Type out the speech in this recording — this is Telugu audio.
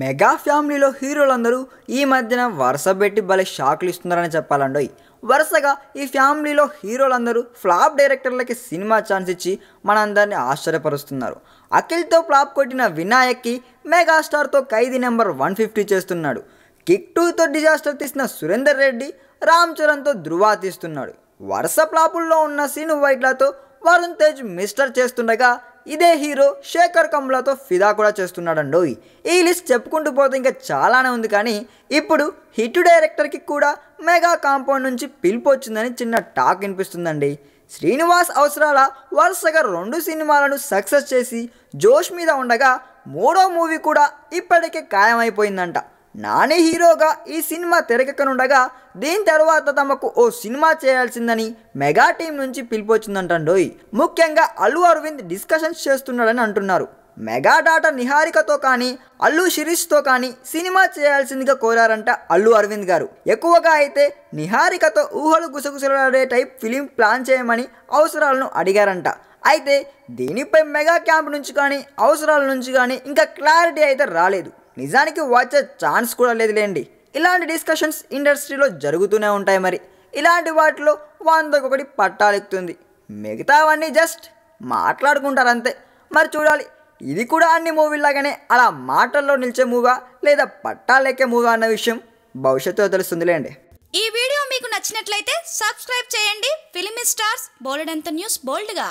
మెగా ఫ్యామిలీలో హీరోలందరూ ఈ మధ్యన వరుస పెట్టి భలే షాక్లు ఇస్తున్నారని చెప్పాలండోయ్ వరుసగా ఈ ఫ్యామిలీలో హీరోలందరూ ఫ్లాప్ డైరెక్టర్లకి సినిమా ఛాన్స్ ఇచ్చి మనందరినీ ఆశ్చర్యపరుస్తున్నారు అఖిల్తో ఫ్లాప్ కొట్టిన వినాయక్కి మెగాస్టార్తో ఖైదీ నెంబర్ వన్ ఫిఫ్టీ చేస్తున్నాడు కిక్ టూతో డిజాస్టర్ తీసిన సురేందర్ రెడ్డి రామ్ చరణ్తో ధృవా తీస్తున్నాడు వరుస ఫ్లాపుల్లో ఉన్న సీను వైట్లతో వరుణ్ తేజ్ మిస్టర్ చేస్తుండగా ఇదే హీరో శేఖర్ కమ్లతో ఫిదా కూడా చేస్తున్నాడండోయ్ ఈ లిస్ట్ చెప్పుకుంటూ పోతే ఇంకా చాలానే ఉంది కానీ ఇప్పుడు హిట్ డైరెక్టర్కి కూడా మెగా కాంపౌండ్ నుంచి పిలుపు వచ్చిందని చిన్న టాక్ వినిపిస్తుందండి శ్రీనివాస్ అవసరాల వరుసగా రెండు సినిమాలను సక్సెస్ చేసి జోష్ మీద ఉండగా మూడో మూవీ కూడా ఇప్పటికే ఖాయమైపోయిందంట నాని హీరోగా ఈ సినిమా తెరకెక్కనుండగా దీని తర్వాత తమకు ఓ సినిమా చేయాల్సిందని మెగా టీం నుంచి పిలిపొచ్చిందంటండోయ్ ముఖ్యంగా అల్లు అరవింద్ డిస్కషన్స్ చేస్తున్నాడని అంటున్నారు మెగా డాటా నిహారికతో కానీ అల్లు శిరీష్తో కానీ సినిమా చేయాల్సిందిగా కోరారంట అల్లు అరవింద్ గారు ఎక్కువగా అయితే నిహారికతో ఊహలు గుసగుసలాడే టైప్ ఫిలిం ప్లాన్ చేయమని అవసరాలను అడిగారంట అయితే దీనిపై మెగా క్యాంప్ నుంచి కానీ అవసరాల నుంచి కానీ ఇంకా క్లారిటీ అయితే రాలేదు నిజానికి వచ్చే ఛాన్స్ కూడా లేదులేండి ఇలాంటి డిస్కషన్స్ ఇండస్ట్రీలో జరుగుతూనే ఉంటాయి మరి ఇలాంటి వాటిలో వందకొకటి పట్టాలెక్కుతుంది మిగతావన్నీ జస్ట్ మాట్లాడుకుంటారు అంతే మరి చూడాలి ఇది కూడా అన్ని మూవీలాగానే అలా మాటల్లో నిలిచే మూగా లేదా పట్టాలెక్కే మూగా అన్న విషయం భవిష్యత్తులో తెలుస్తుందిలేండి ఈ వీడియో మీకు నచ్చినట్లయితే సబ్స్క్రైబ్ చేయండి ఫిలిమి స్టార్స్ బోల్డ్ అంత న్యూస్ బోల్డ్గా